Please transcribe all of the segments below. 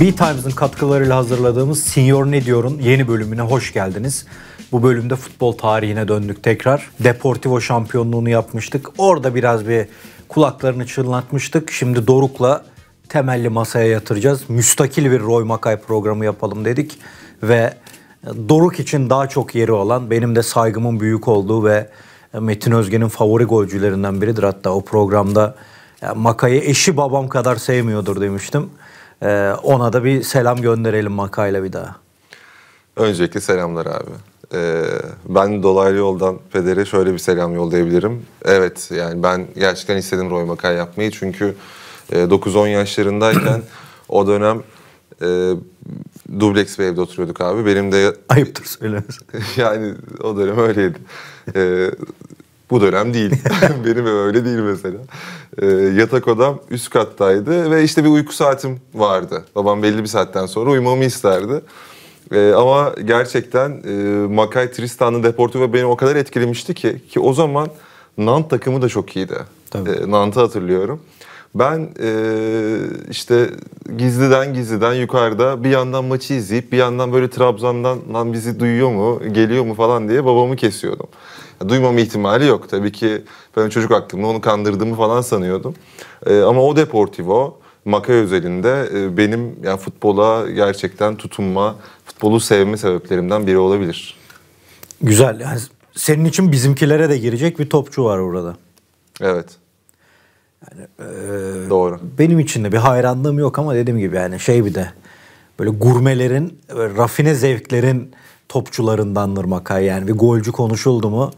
B-Times'ın katkılarıyla hazırladığımız Senior Ne Diyor'un yeni bölümüne hoş geldiniz. Bu bölümde futbol tarihine döndük tekrar. Deportivo şampiyonluğunu yapmıştık. Orada biraz bir kulaklarını çınlatmıştık. Şimdi Doruk'la temelli masaya yatıracağız. Müstakil bir Roy Makay programı yapalım dedik. Ve e, Doruk için daha çok yeri olan, benim de saygımın büyük olduğu ve e, Metin Özge'nin favori golcülerinden biridir. Hatta o programda Makay'ı eşi babam kadar sevmiyordur demiştim. Ee, ona da bir selam gönderelim Maka'yla bir daha. Öncelikle selamlar abi. Ee, ben dolaylı yoldan pedere şöyle bir selam yollayabilirim. Evet yani ben gerçekten istedim Roy makay yapmayı çünkü 9-10 e, yaşlarındayken o dönem e, dubleks bir evde oturuyorduk abi. Benim de... Ayıptır söylemesi. yani o dönem öyleydi. E, bu dönem değil. Benim ev öyle değil mesela. E, yatak odam üst kattaydı ve işte bir uyku saatim vardı. Babam belli bir saatten sonra uyumamı isterdi. E, ama gerçekten e, Makay Tristan'ın ve beni o kadar etkilemişti ki ki o zaman Nant takımı da çok iyiydi. Tabii. E, Nant'ı hatırlıyorum. Ben e, işte gizliden gizliden yukarıda bir yandan maçı izleyip bir yandan böyle Trabzon'dan lan bizi duyuyor mu, geliyor mu falan diye babamı kesiyordum. Duymama ihtimali yok. Tabii ki ben çocuk aklımda onu kandırdığımı falan sanıyordum. E, ama o Deportivo Maka özelinde e, benim yani futbola gerçekten tutunma, futbolu sevme sebeplerimden biri olabilir. Güzel. Yani senin için bizimkilere de girecek bir topçu var orada. Evet. Yani, e, Doğru. Benim için de bir hayranlığım yok ama dediğim gibi yani şey bir de böyle gurmelerin, rafine zevklerin topçularındandır makay yani. Bir golcü konuşuldu mu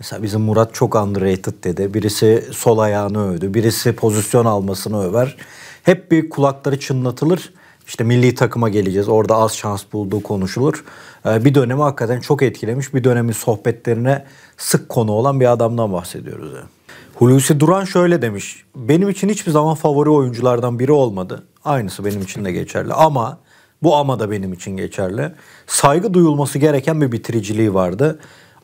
Mesela bizim Murat çok underrated dedi. Birisi sol ayağını övdü. Birisi pozisyon almasını över. Hep bir kulakları çınlatılır. İşte milli takıma geleceğiz. Orada az şans bulduğu konuşulur. Ee, bir dönemi hakikaten çok etkilemiş. Bir dönemin sohbetlerine sık konu olan bir adamdan bahsediyoruz. Yani. Hulusi Duran şöyle demiş. Benim için hiçbir zaman favori oyunculardan biri olmadı. Aynısı benim için de geçerli. Ama bu ama da benim için geçerli. Saygı duyulması gereken bir bitiriciliği vardı.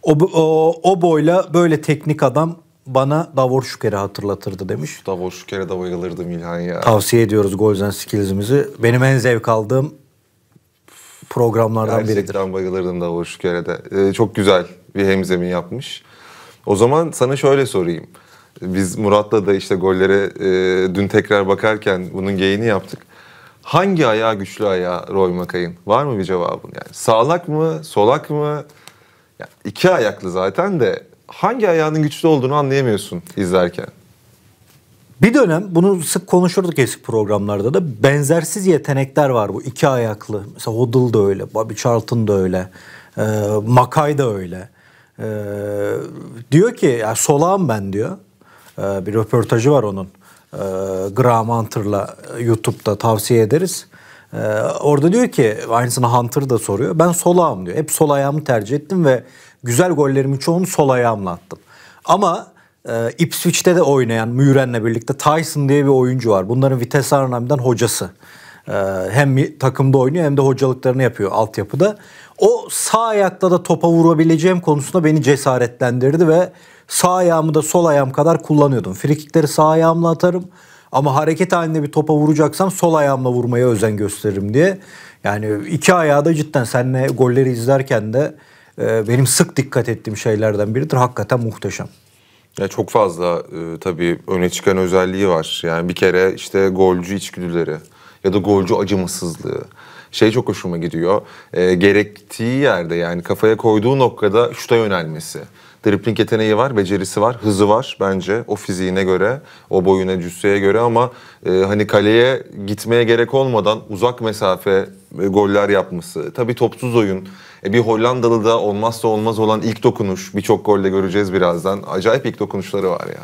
O, o, o boyla böyle teknik adam bana Davor Şüker'i hatırlatırdı demiş. Davor Şüker'e de bayılırdım İlhan ya. Tavsiye ediyoruz Goals and Skills'imizi. Benim en zevk aldığım programlardan Gerçekten biridir. Gerçekten bayılırdım Davor Şüker'e de. Ee, çok güzel bir hemzemin yapmış. O zaman sana şöyle sorayım. Biz Murat'la da işte gollere e, dün tekrar bakarken bunun geyini yaptık. Hangi ayağı güçlü ayağı Roy Makay'ın? Var mı bir cevabın yani? Sağlak mı? Solak mı? Ya, iki ayaklı zaten de hangi ayağının güçlü olduğunu anlayamıyorsun izlerken. Bir dönem bunu sık konuşurduk eski programlarda da benzersiz yetenekler var bu iki ayaklı. Mesela Hoddle da öyle, Bobby Charlton da öyle, e, Makay da öyle. E, diyor ki ya solağım ben diyor. E, bir röportajı var onun. E, Graham Hunter'la YouTube'da tavsiye ederiz. Ee, orada diyor ki aynısını Hunter da soruyor. Ben sol ağım diyor. Hep sol ayağımı tercih ettim ve güzel gollerimin çoğunu sol ayağımla attım. Ama e, Ipswich'te de oynayan Müren'le birlikte Tyson diye bir oyuncu var. Bunların Vites Arnhem'den hocası. E, hem takımda oynuyor hem de hocalıklarını yapıyor altyapıda. O sağ ayakta da topa vurabileceğim konusunda beni cesaretlendirdi ve sağ ayağımı da sol ayağım kadar kullanıyordum. Frikikleri sağ ayağımla atarım. Ama hareket halinde bir topa vuracaksam sol ayağımla vurmaya özen gösteririm diye. Yani iki ayağı da cidden seninle golleri izlerken de e, benim sık dikkat ettiğim şeylerden biridir. Hakikaten muhteşem. Ya çok fazla e, tabii öne çıkan özelliği var. Yani bir kere işte golcü içgüdüleri ya da golcü acımasızlığı şey çok hoşuma gidiyor. E, gerektiği yerde yani kafaya koyduğu noktada şuta yönelmesi. Dripling yeteneği var, becerisi var, hızı var bence o fiziğine göre, o boyuna, cüsseye göre ama e, hani kaleye gitmeye gerek olmadan uzak mesafe e, goller yapması. Tabii topsuz oyun. E, bir Hollandalı da olmazsa olmaz olan ilk dokunuş. Birçok golle göreceğiz birazdan. Acayip ilk dokunuşları var ya.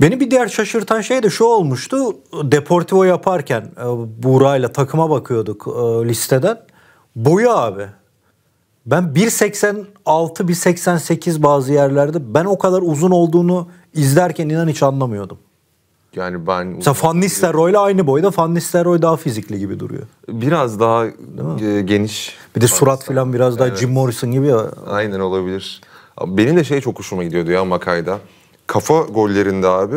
Beni bir diğer şaşırtan şey de şu olmuştu. Deportivo yaparken e, Buğra'yla takıma bakıyorduk e, listeden. Boyu abi. Ben 1.86 1.88 bazı yerlerde ben o kadar uzun olduğunu izlerken inan hiç anlamıyordum. Yani ben... Mesela Van Nistelrooy ile aynı boyda Van Nistelrooy daha fizikli gibi duruyor. Biraz daha e, geniş. Bir de surat falan biraz daha evet. Jim Morrison gibi ya. Aynen olabilir. Benim de şey çok hoşuma gidiyordu ya Makay'da. Kafa gollerinde abi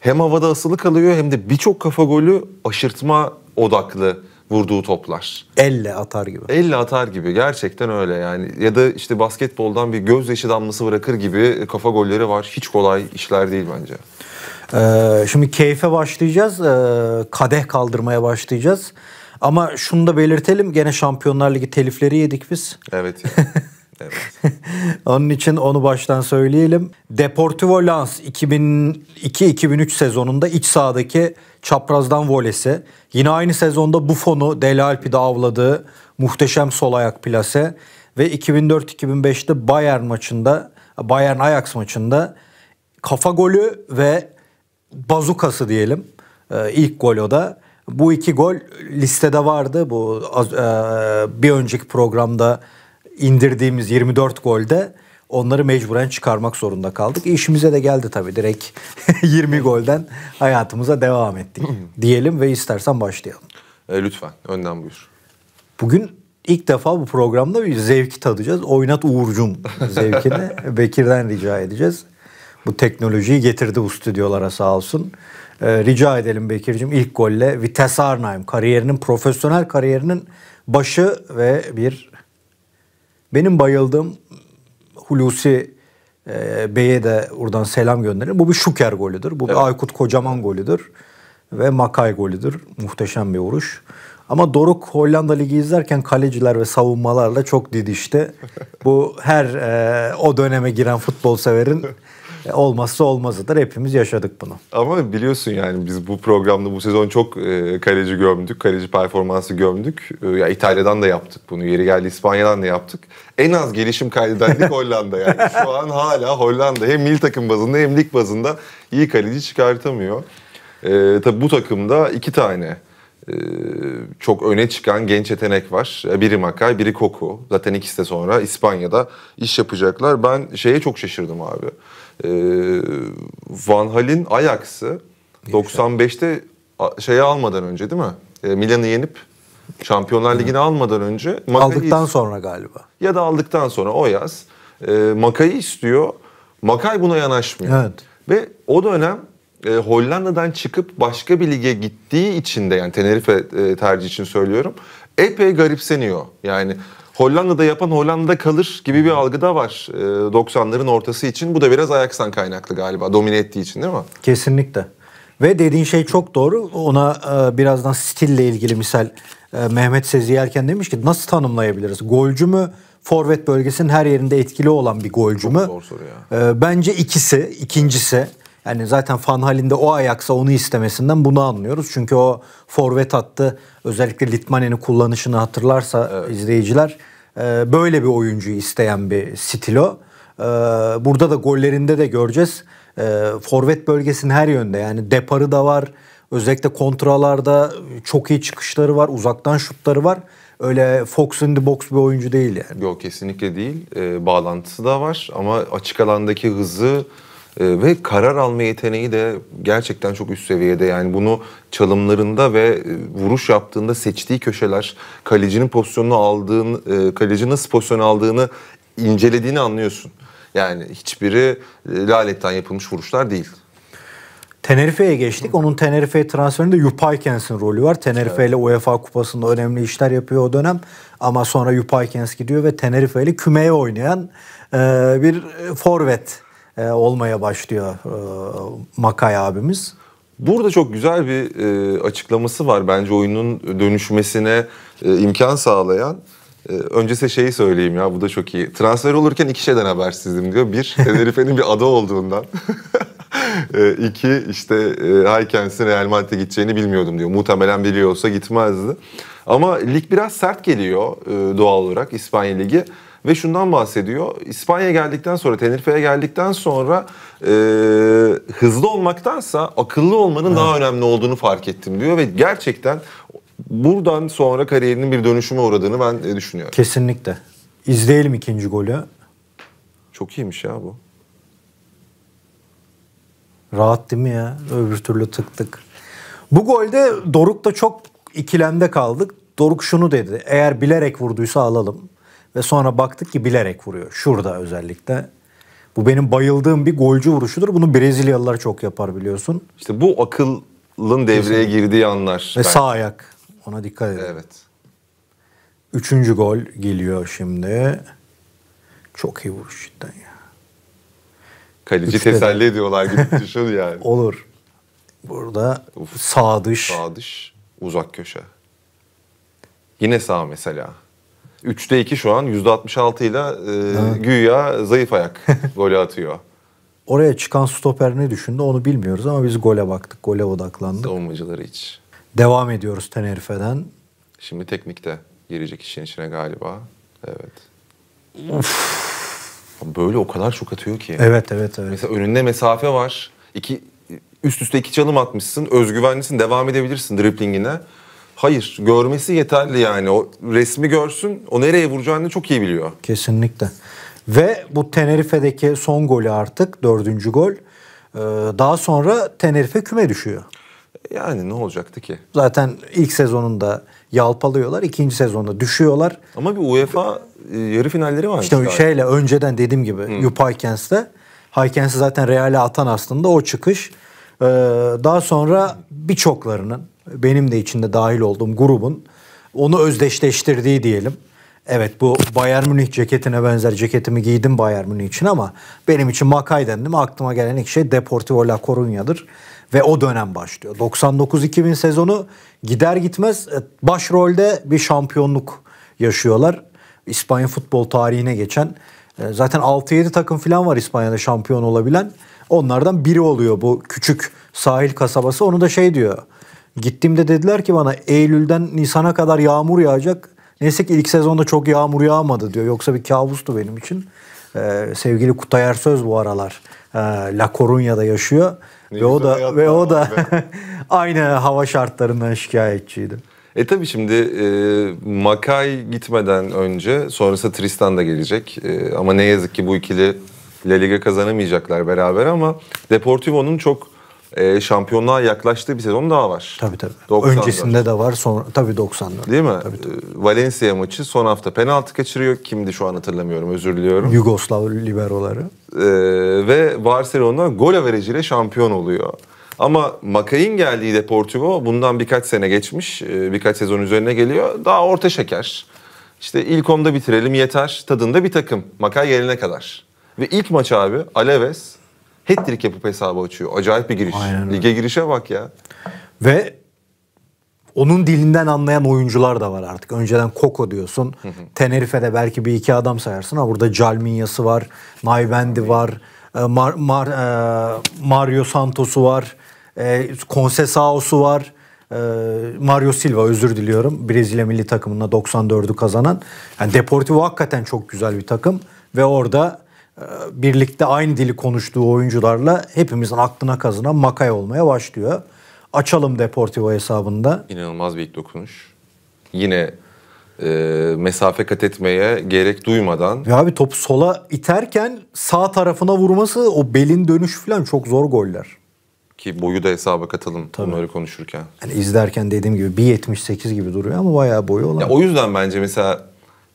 hem havada asılı kalıyor hem de birçok kafa golü aşırtma odaklı vurduğu toplar. Elle atar gibi. Elle atar gibi gerçekten öyle yani. Ya da işte basketboldan bir gözyaşı damlası bırakır gibi kafa golleri var. Hiç kolay işler değil bence. Ee, şimdi keyfe başlayacağız. Ee, kadeh kaldırmaya başlayacağız. Ama şunu da belirtelim. Gene Şampiyonlar Ligi telifleri yedik biz. Evet. Yani. Evet. Onun için onu baştan söyleyelim. Deportivo Lens 2002-2003 sezonunda iç sahadaki çaprazdan volesi. Yine aynı sezonda Buffon'u Deli Alpi'de avladığı muhteşem sol ayak plase. Ve 2004-2005'te Bayern maçında, Bayern Ajax maçında kafa golü ve bazukası diyelim. Ee, ilk gol o da. Bu iki gol listede vardı. Bu e, bir önceki programda indirdiğimiz 24 golde onları mecburen çıkarmak zorunda kaldık. İşimize de geldi tabii direkt 20 golden hayatımıza devam ettik diyelim ve istersen başlayalım. E, lütfen önden buyur. Bugün ilk defa bu programda bir zevki tadacağız. Oynat Uğur'cum zevkini Bekir'den rica edeceğiz. Bu teknolojiyi getirdi bu stüdyolara sağ olsun. E, rica edelim Bekir'cim ilk golle Vites Arnhem kariyerinin profesyonel kariyerinin başı ve bir benim bayıldığım Hulusi e, Bey'e de buradan selam gönderin. Bu bir Şuker golüdür. Bu evet. bir Aykut Kocaman golüdür. Ve Makay golüdür. Muhteşem bir vuruş. Ama Doruk Hollanda Ligi izlerken kaleciler ve savunmalarla çok didişti. Bu her e, o döneme giren futbol severin e, olmazsa olmazıdır. Hepimiz yaşadık bunu. Ama biliyorsun yani biz bu programda bu sezon çok e, kaleci gömdük. Kaleci performansı gömdük. E, ya İtalya'dan da yaptık bunu. Yeri geldi İspanya'dan da yaptık. En az gelişim kaydedendik Hollanda yani. Şu an hala Hollanda hem milli takım bazında hem lig bazında iyi kaleci çıkartamıyor. E, tabii bu takımda iki tane e, çok öne çıkan genç yetenek var. Biri Makay, biri Koku. Zaten ikisi de sonra İspanya'da iş yapacaklar. Ben şeye çok şaşırdım abi e, Van Hal'in Ajax'ı 95'te şeyi almadan önce değil mi? E, Milan'ı yenip Şampiyonlar Ligi'ni almadan önce Makai aldıktan sonra galiba. Ya da aldıktan sonra o yaz e, Makay'ı istiyor. Makay buna yanaşmıyor. Evet. Ve o dönem e, Hollanda'dan çıkıp başka bir lige gittiği için de yani Tenerife e, tercih için söylüyorum. Epey garipseniyor. Yani Hollanda'da yapan Hollanda'da kalır gibi bir algı da var 90'ların e, ortası için. Bu da biraz Ajax'tan kaynaklı galiba domine ettiği için değil mi? Kesinlikle. Ve dediğin şey çok doğru. Ona e, birazdan stille ilgili misal e, Mehmet Sezi demiş ki nasıl tanımlayabiliriz? Golcü mü? Forvet bölgesinin her yerinde etkili olan bir golcü mü? Çok zor soru ya. bence ikisi. ikincisi. Yani zaten fan halinde o ayaksa onu istemesinden bunu anlıyoruz. Çünkü o forvet attı özellikle Litmanen'i kullanışını hatırlarsa e, evet. izleyiciler e, böyle bir oyuncuyu isteyen bir stilo. E, burada da gollerinde de göreceğiz. E, forvet bölgesinin her yönde yani deparı da var. Özellikle kontralarda çok iyi çıkışları var. Uzaktan şutları var. Öyle Fox in the box bir oyuncu değil yani. Yok kesinlikle değil. E, bağlantısı da var ama açık alandaki hızı ee, ve karar alma yeteneği de gerçekten çok üst seviyede. Yani bunu çalımlarında ve e, vuruş yaptığında seçtiği köşeler, kalecinin pozisyonunu aldığını, e, kaleci nasıl pozisyon aldığını incelediğini anlıyorsun. Yani hiçbiri e, laletten yapılmış vuruşlar değil. Tenerife'ye geçtik. Onun Tenerife transferinde Yupaykens'in rolü var. Tenerife ile evet. UEFA Kupası'nda önemli işler yapıyor o dönem. Ama sonra Yupaykens gidiyor ve Tenerife ile kümeye oynayan bir forvet e, olmaya başlıyor e, Makay abimiz. Burada çok güzel bir e, açıklaması var bence oyunun dönüşmesine e, imkan sağlayan. E, öncesi şeyi söyleyeyim ya bu da çok iyi. Transfer olurken iki şeyden habersizdim diyor. Bir, Tenerife'nin bir ada olduğundan. e, iki, işte e, Haykens'in Real Madrid'e gideceğini bilmiyordum diyor. Muhtemelen biliyor olsa gitmezdi. Ama lig biraz sert geliyor e, doğal olarak İspanya Ligi ve şundan bahsediyor. İspanya'ya geldikten sonra, Tenerife'ye geldikten sonra e, hızlı olmaktansa akıllı olmanın evet. daha önemli olduğunu fark ettim diyor ve gerçekten buradan sonra kariyerinin bir dönüşüme uğradığını ben e, düşünüyorum. Kesinlikle. İzleyelim ikinci golü. Çok iyiymiş ya bu. Rahat değil mi ya? Öbür türlü tık tık. Bu golde Doruk da çok ikilemde kaldık. Doruk şunu dedi. Eğer bilerek vurduysa alalım. Ve sonra baktık ki bilerek vuruyor. Şurada özellikle. Bu benim bayıldığım bir golcü vuruşudur. Bunu Brezilyalılar çok yapar biliyorsun. İşte bu akılın devreye girdiği anlar. Ve ben. sağ ayak. Ona dikkat edin. Evet. Üçüncü gol geliyor şimdi. Çok iyi vuruş cidden ya. Kaleci Üçte teselli de. ediyorlar gibi düşün yani. Olur. Burada of, sağ dış. Sağ dış, uzak köşe. Yine sağ mesela. 3'te 2 şu an %66 ile e, güya zayıf ayak golü atıyor. Oraya çıkan stoper ne düşündü onu bilmiyoruz ama biz gole baktık, gole odaklandık. Savunmacıları hiç. Devam ediyoruz Tenerife'den. Şimdi teknikte girecek işin içine galiba. Evet. Of. Böyle o kadar çok atıyor ki. Evet evet evet. Mesela önünde mesafe var. İki, üst üste iki çalım atmışsın. Özgüvenlisin. Devam edebilirsin driplingine. Hayır, görmesi yeterli yani. O resmi görsün, o nereye vuracağını çok iyi biliyor. Kesinlikle. Ve bu Tenerife'deki son golü artık, dördüncü gol. Ee, daha sonra Tenerife küme düşüyor. Yani ne olacaktı ki? Zaten ilk sezonunda yalpalıyorlar. ikinci sezonda düşüyorlar. Ama bir UEFA e, yarı finalleri var. İşte galiba. şeyle önceden dediğim gibi hmm. Yup Haykens'te. Haykens'i zaten Real'e atan aslında o çıkış. Ee, daha sonra birçoklarının benim de içinde dahil olduğum grubun onu özdeşleştirdiği diyelim. Evet bu Bayern Münih ceketine benzer ceketimi giydim Bayern Münih için ama benim için Makay dendim. Aklıma gelen ilk şey Deportivo La Coruña'dır ve o dönem başlıyor. 99-2000 sezonu gider gitmez e, başrolde bir şampiyonluk yaşıyorlar. İspanya futbol tarihine geçen e, zaten 6-7 takım falan var İspanya'da şampiyon olabilen. Onlardan biri oluyor bu küçük sahil kasabası. Onu da şey diyor Gittiğimde dediler ki bana Eylül'den Nisan'a kadar yağmur yağacak. Neyse ki ilk sezonda çok yağmur yağmadı diyor. Yoksa bir kabustu benim için. Ee, sevgili Kutay Ersöz bu aralar e, La Coruña'da yaşıyor. Ne ve o da ve o da aynı hava şartlarından şikayetçiydi. E tabi şimdi e, Makay gitmeden önce sonrası Tristan da gelecek. E, ama ne yazık ki bu ikili La Liga kazanamayacaklar beraber ama Deportivo'nun çok e, şampiyonluğa yaklaştığı bir sezon daha var. Tabii tabii. 90'lar. Öncesinde de var sonra tabii 90'lar. Değil mi? Tabii, tabii. E, Valencia maçı son hafta penaltı kaçırıyor. Kimdi şu an hatırlamıyorum özür diliyorum. Yugoslav liberoları. E, ve Barcelona gol averajıyla şampiyon oluyor. Ama Makay'ın geldiği Deportivo bundan birkaç sene geçmiş. E, birkaç sezon üzerine geliyor. Daha orta şeker. İşte ilk onda bitirelim yeter tadında bir takım. Makay gelene kadar. Ve ilk maç abi Aleves hat-trick yapıp hesabı açıyor. Acayip bir giriş. Aynen Lige girişe bak ya. Ve onun dilinden anlayan oyuncular da var artık. Önceden Koko diyorsun. Tenerife'de belki bir iki adam sayarsın ama burada Calminya'sı var, Naybendi var, e, Mar, Mar, e, Mario Santos'u var, e, Concesaos'u var. E, Mario Silva özür diliyorum. Brezilya milli takımında 94'ü kazanan. Yani Deportivo hakikaten çok güzel bir takım ve orada ee, birlikte aynı dili konuştuğu oyuncularla hepimizin aklına kazına makay olmaya başlıyor. Açalım Deportivo hesabında. İnanılmaz bir ilk dokunuş. Yine e, mesafe kat etmeye gerek duymadan. ya abi topu sola iterken sağ tarafına vurması o belin dönüş falan çok zor goller. Ki boyu da hesaba katalım Tabii. bunları konuşurken. Yani izlerken dediğim gibi 1.78 gibi duruyor ama bayağı boyu olan. Ya o yüzden bence mesela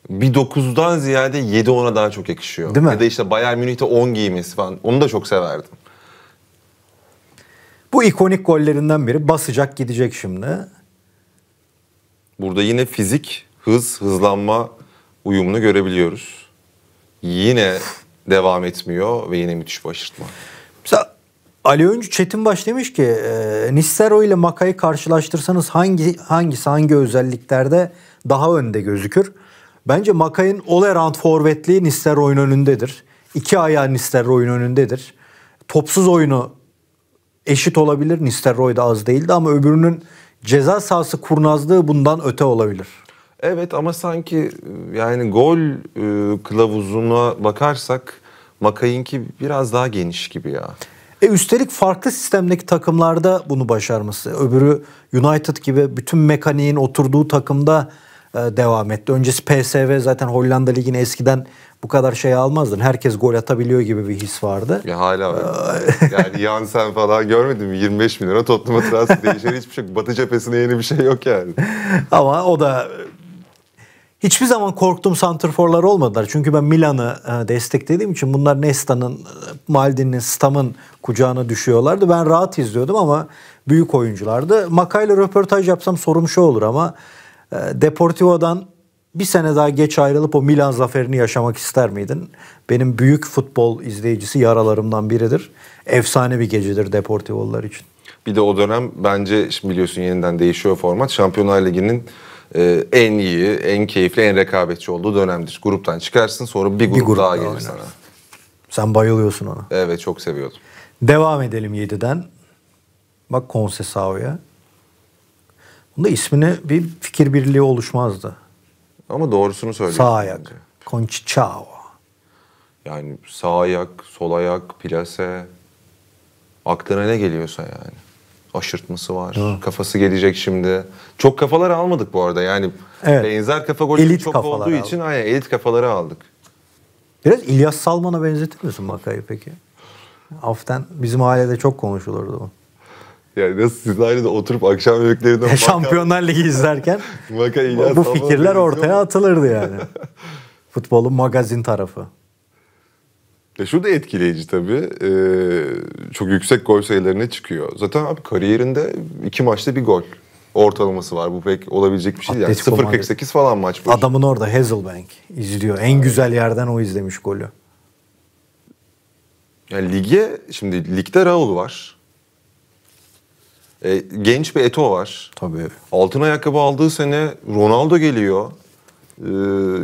bir 9'dan ziyade 7 ona daha çok yakışıyor. Değil mi? Ya da işte Bayern Münih'te 10 giymesi falan. Onu da çok severdim. Bu ikonik gollerinden biri basacak gidecek şimdi. Burada yine fizik, hız, hızlanma uyumunu görebiliyoruz. Yine devam etmiyor ve yine müthiş başırtma. Mesela Ali Öncü Çetinbaş demiş ki e, Nissero ile Maka'yı karşılaştırsanız hangi hangisi hangi özelliklerde daha önde gözükür? Bence Makay'ın all around forvetliği oyun önündedir. İki ayağı oyun önündedir. Topsuz oyunu eşit olabilir. Nistelrooy da az değildi ama öbürünün ceza sahası kurnazlığı bundan öte olabilir. Evet ama sanki yani gol e, kılavuzuna bakarsak Makay'ınki biraz daha geniş gibi ya. E üstelik farklı sistemdeki takımlarda bunu başarması. Öbürü United gibi bütün mekaniğin oturduğu takımda e, devam etti. Öncesi PSV zaten Hollanda Ligi'ni eskiden bu kadar şey almazdın. Herkes gol atabiliyor gibi bir his vardı. Ya hala yani Yansen falan görmedim 25 milyon lira Tottenham'a transfer değişen hiçbir şey yok. Batı cephesine yeni bir şey yok yani. Ama o da Hiçbir zaman korktum. santrforlar olmadılar. Çünkü ben Milan'ı e, desteklediğim için bunlar Nesta'nın, e, Maldin'in, Stam'ın kucağına düşüyorlardı. Ben rahat izliyordum ama büyük oyunculardı. Makayla röportaj yapsam sorum şu olur ama ee, Deportivo'dan bir sene daha geç ayrılıp o Milan zaferini yaşamak ister miydin? Benim büyük futbol izleyicisi yaralarımdan biridir. Efsane bir gecedir Deportivo'lular için. Bir de o dönem bence şimdi biliyorsun yeniden değişiyor format. Şampiyonlar Ligi'nin e, en iyi, en keyifli, en rekabetçi olduğu dönemdir. Gruptan çıkarsın sonra bir grup, bir grup daha, daha gelir sana. Sen bayılıyorsun ona. Evet çok seviyordum. Devam edelim 7'den. Bak Konsesao'ya. Bunda ismini bir fikir birliği oluşmazdı. Ama doğrusunu söylüyorsun. Sağ ayak. Bence. Conchichao. Yani sağ ayak, sol ayak, plase. Aklına ne geliyorsa yani. Aşırtması var. Hı. Kafası gelecek şimdi. Çok kafalar almadık bu arada. Yani evet. benzer kafa golü çok olduğu aldık. için aynen, elit kafaları aldık. Biraz İlyas Salman'a benzetir misin makayı peki? Aften bizim ailede çok konuşulurdu bu. Yani nasıl siz aynı da oturup akşam yemeklerinden... Maka, Şampiyonlar Ligi izlerken bu, fikirler ortaya atılırdı yani. Futbolun magazin tarafı. E şu da etkileyici tabii. Ee, çok yüksek gol sayılarına çıkıyor. Zaten abi kariyerinde iki maçta bir gol ortalaması var. Bu pek olabilecek bir şey değil. Yani 0.48 falan maç başı. Adamın orada Hazelbank izliyor. En evet. güzel yerden o izlemiş golü. Yani lige, şimdi ligde Raul var. E, genç bir Eto var. Tabii. Altın ayakkabı aldığı sene Ronaldo geliyor. E,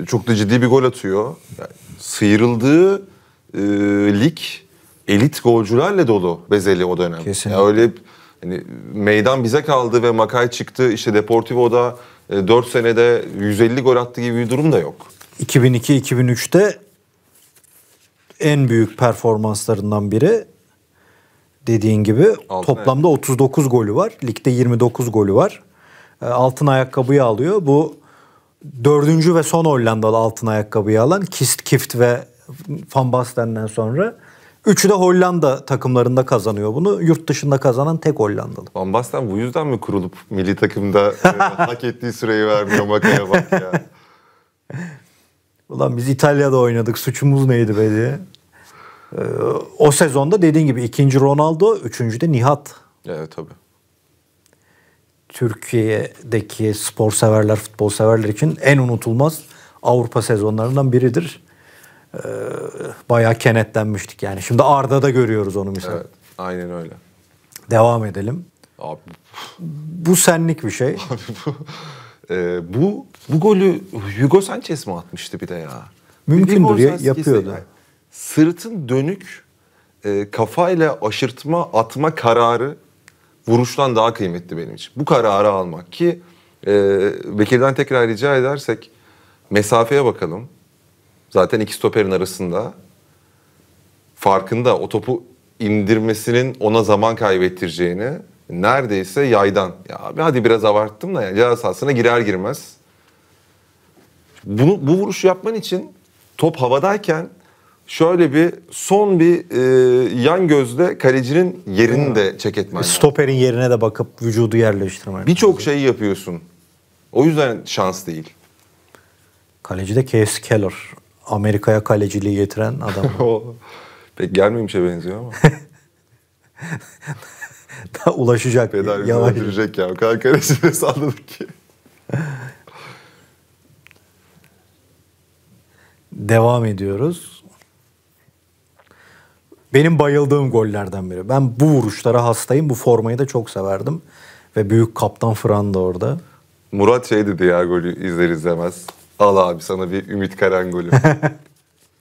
çok da ciddi bir gol atıyor. Yani sıyrıldığı e, lig elit golcülerle dolu Bezeli o dönem. Kesinlikle. Yani öyle hani meydan bize kaldı ve Makay çıktı. İşte Deportivo'da 4 e, senede 150 gol attı gibi bir durum da yok. 2002-2003'te en büyük performanslarından biri dediğin gibi. Altın Toplamda ayakkabı. 39 golü var. Ligde 29 golü var. E, altın ayakkabıyı alıyor. Bu dördüncü ve son Hollandalı altın ayakkabıyı alan Kist, Kift ve Van Basten'den sonra. Üçü de Hollanda takımlarında kazanıyor bunu. Yurt dışında kazanan tek Hollandalı. Van Basten bu yüzden mi kurulup milli takımda e, hak ettiği süreyi vermiyor Maka'ya bak ya. Ulan biz İtalya'da oynadık suçumuz neydi be diye. Ee, o sezonda dediğin gibi ikinci Ronaldo, üçüncü de Nihat. Evet tabii. Türkiye'deki spor severler, futbol severler için en unutulmaz Avrupa sezonlarından biridir. Ee, bayağı kenetlenmiştik yani. Şimdi Arda'da görüyoruz onu mesela. Evet, aynen öyle. Devam edelim. Abi. Bu senlik bir şey. Abi bu, e, bu bu golü Hugo Sanchez mi atmıştı bir de ya? Mümkündür ya yapıyordu. Yani sırtın dönük e, kafayla aşırtma atma kararı vuruştan daha kıymetli benim için. Bu kararı almak ki e, Bekir'den tekrar rica edersek mesafeye bakalım. Zaten iki stoperin arasında farkında o topu indirmesinin ona zaman kaybettireceğini neredeyse yaydan. Ya abi hadi biraz abarttım da yani ceza sahasına girer girmez. Bunu, bu vuruşu yapman için top havadayken şöyle bir son bir e, yan gözde kalecinin yerini de çek etmen lazım. Stoperin yerine de bakıp vücudu yerleştirmen Birçok şeyi yapıyorsun. O yüzden şans değil. Kaleci de Case Keller. Amerika'ya kaleciliği getiren adam. o pek gelmemişe benziyor ama. Daha ulaşacak. Tedavi yavaş. öldürecek ya. O kadar kalecileri ki. Devam ediyoruz benim bayıldığım gollerden biri. Ben bu vuruşlara hastayım. Bu formayı da çok severdim. Ve büyük kaptan Fran da orada. Murat şey dedi ya golü izler izlemez. Al abi sana bir Ümit Karan golü.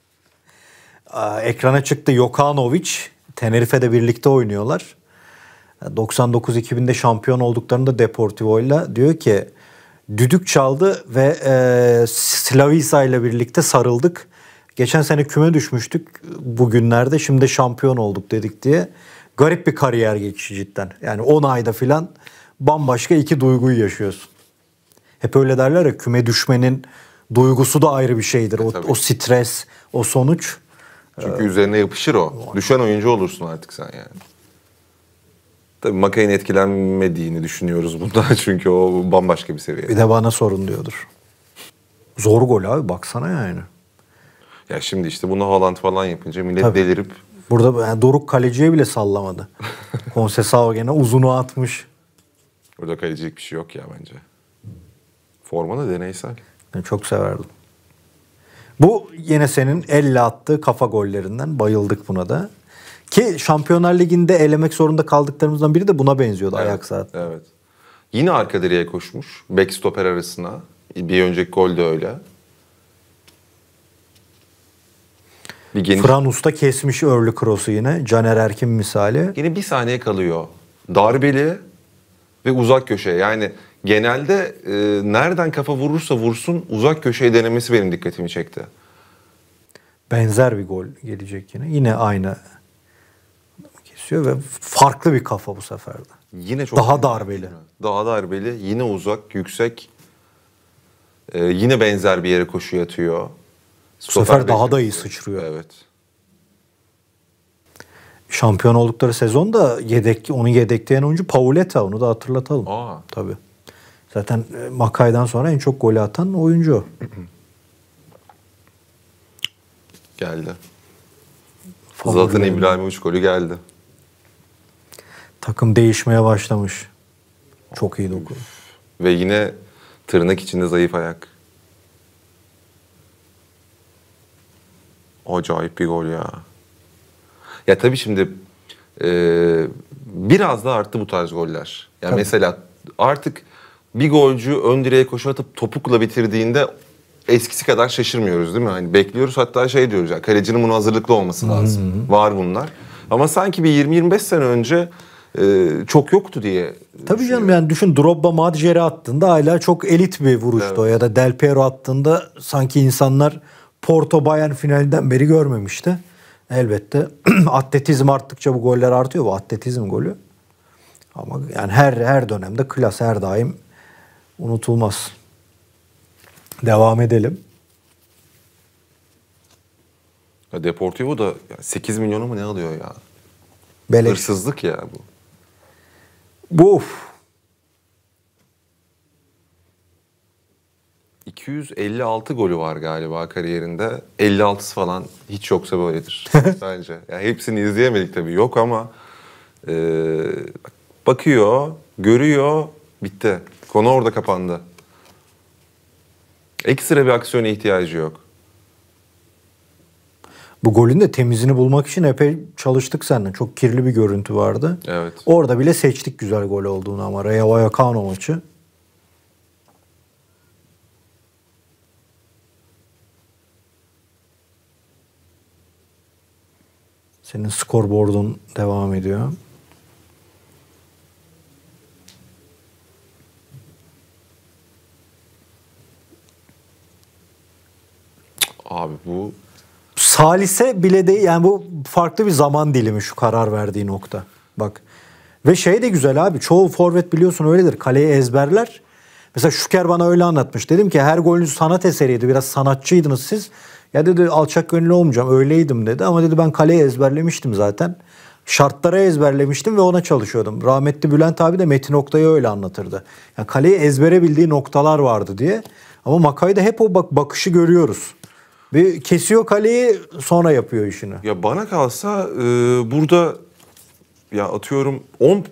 Ekrana çıktı Jokanovic. Tenerife'de birlikte oynuyorlar. 99-2000'de şampiyon olduklarında Deportivo ile diyor ki düdük çaldı ve e, Slavisa ile birlikte sarıldık Geçen sene küme düşmüştük bugünlerde şimdi şampiyon olduk dedik diye. Garip bir kariyer geçişi cidden. Yani 10 ayda filan bambaşka iki duyguyu yaşıyorsun. Hep öyle derler ya küme düşmenin duygusu da ayrı bir şeydir. E, o, o stres, o sonuç. Çünkü ee, üzerine yapışır o. o. Ee, Düşen oyuncu olursun artık sen yani. Tabii Makay'ın etkilenmediğini düşünüyoruz bundan çünkü o bambaşka bir seviye. Bir de bana sorun diyordur. Zor gol abi baksana yani. Ya şimdi işte bunu Haaland falan yapınca millet Tabii. delirip Burada yani Doruk kaleciye bile sallamadı. Konsesao gene uzunu atmış. Burada kalecilik bir şey yok ya bence. Forma da deneysel. Yani çok severdim. Bu yine senin elle attığı kafa gollerinden. Bayıldık buna da. Ki Şampiyonlar Ligi'nde elemek zorunda kaldıklarımızdan biri de buna benziyordu evet, ayak saat. Evet. Yine arka direğe koşmuş. Back stoper arasına. Bir önceki gol de öyle. Bir geniş... Franus'ta kesmiş Early Cross'u yine. Caner Erkin misali. Yine bir saniye kalıyor. Darbeli ve uzak köşe. Yani genelde e, nereden kafa vurursa vursun uzak köşeye denemesi benim dikkatimi çekti. Benzer bir gol gelecek yine. Yine aynı kesiyor ve farklı bir kafa bu seferde. Yine çok daha darbeli. Daha darbeli, yine uzak, yüksek. E, yine benzer bir yere koşu yatıyor. Bu sefer, daha da iyi sıçrıyor. Evet. Şampiyon oldukları sezonda yedek onu yedekleyen oyuncu Pauleta onu da hatırlatalım. Aa. Tabii. Zaten e, Makay'dan sonra en çok gol atan oyuncu. geldi. Favori Zaten İbrahimovic golü geldi. Takım değişmeye başlamış. Çok iyi dokun. Ve yine tırnak içinde zayıf ayak. acayip bir gol ya. Ya tabii şimdi e, biraz da arttı bu tarz goller. Yani mesela artık bir golcü ön direğe koşu atıp topukla bitirdiğinde eskisi kadar şaşırmıyoruz değil mi? Hani bekliyoruz hatta şey diyoruz ya kalecinin buna hazırlıklı olması lazım. Hı-hı. Var bunlar. Ama sanki bir 20-25 sene önce e, çok yoktu diye. Tabii canım yani düşün Drogba madjeri attığında hala çok elit bir vuruştu evet. o ya da Del Piero attığında sanki insanlar Porto Bayern finalinden beri görmemişti. Elbette atletizm arttıkça bu goller artıyor. Bu atletizm golü. Ama yani her her dönemde klas her daim unutulmaz. Devam edelim. Ya Deportivo da 8 milyonu mu ne alıyor ya? Beleş. Hırsızlık ya bu. Bu 256 golü var galiba kariyerinde. 56'sı falan hiç yoksa böyledir bence. Yani hepsini izleyemedik tabii yok ama e, bakıyor, görüyor, bitti. Konu orada kapandı. Ekstra bir aksiyona ihtiyacı yok. Bu golün de temizini bulmak için epey çalıştık senden. Çok kirli bir görüntü vardı. Evet. Orada bile seçtik güzel gol olduğunu ama Rayo Vallecano maçı. Senin scoreboard'un devam ediyor. Abi bu salise bile değil yani bu farklı bir zaman dilimi şu karar verdiği nokta. Bak ve şey de güzel abi çoğu forvet biliyorsun öyledir kaleyi ezberler. Mesela Şüker bana öyle anlatmış. Dedim ki her golünüz sanat eseriydi. Biraz sanatçıydınız siz. Ya dedi alçak gönüllü olmayacağım öyleydim dedi ama dedi ben kaleyi ezberlemiştim zaten. Şartlara ezberlemiştim ve ona çalışıyordum. Rahmetli Bülent abi de Metin Oktay'ı öyle anlatırdı. Yani kaleyi ezbere bildiği noktalar vardı diye. Ama Makay'da hep o bak bakışı görüyoruz. Bir kesiyor kaleyi sonra yapıyor işini. Ya bana kalsa e, burada ya atıyorum 10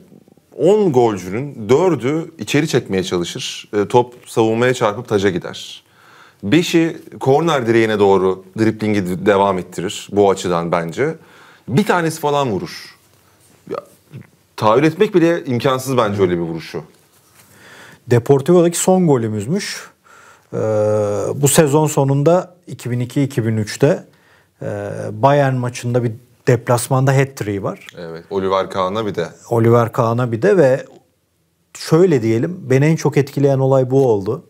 10 golcünün 4'ü içeri çekmeye çalışır. E, top savunmaya çarpıp taca gider. Beşi korner direğine doğru driplingi devam ettirir bu açıdan bence. Bir tanesi falan vurur. Ya, tahayyül etmek bile imkansız bence öyle bir vuruşu. Deportivo'daki son golümüzmüş. Ee, bu sezon sonunda 2002-2003'te e, Bayern maçında bir deplasmanda hat-trick'i var. Evet. Oliver Kahn'a bir de. Oliver Kahn'a bir de ve şöyle diyelim beni en çok etkileyen olay bu oldu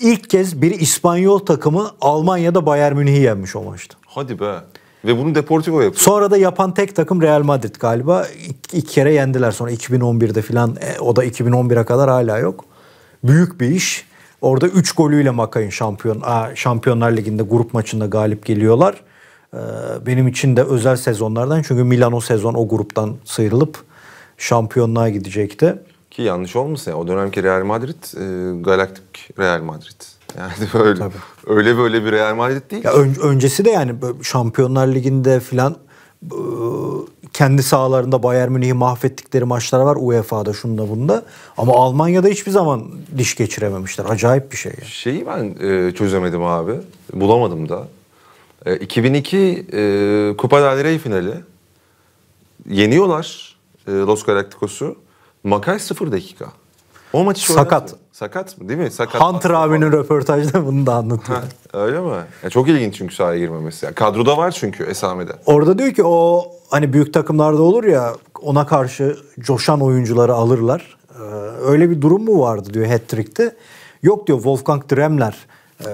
ilk kez bir İspanyol takımı Almanya'da Bayern Münih'i yenmiş o maçta. Hadi be. Ve bunu Deportivo yapıyor. Sonra da yapan tek takım Real Madrid galiba. İki, iki kere yendiler sonra 2011'de filan. E, o da 2011'e kadar hala yok. Büyük bir iş. Orada 3 golüyle Makay'ın şampiyon, a, Şampiyonlar Ligi'nde grup maçında galip geliyorlar. Ee, benim için de özel sezonlardan çünkü Milan o sezon o gruptan sıyrılıp şampiyonluğa gidecekti. Ki yanlış olmasın ya o dönemki Real Madrid e, galaktik Real Madrid. Yani öyle, Tabii. öyle böyle bir Real Madrid değil. Ya ön, öncesi de yani Şampiyonlar Ligi'nde filan e, kendi sahalarında Bayern Münih'i mahvettikleri maçlar var UEFA'da şunda bunda. Ama Almanya'da hiçbir zaman diş geçirememişler. Acayip bir şey. Yani. Şeyi ben e, çözemedim abi. Bulamadım da. E, 2002 e, Kupa del Rey finali. Yeniyorlar e, Los Galacticos'u. Makay sıfır dakika. O maçı Sakat. Mı? Sakat mı değil mi? Sakat. Hunter abinin röportajda bunu da anlatıyor. Ha, Öyle mi? Ya e, çok ilginç çünkü sahaya girmemesi. Yani kadroda var çünkü esamede. Orada diyor ki o hani büyük takımlarda olur ya ona karşı coşan oyuncuları alırlar. Ee, öyle bir durum mu vardı diyor hat-trick'te. Yok diyor Wolfgang Dremler e,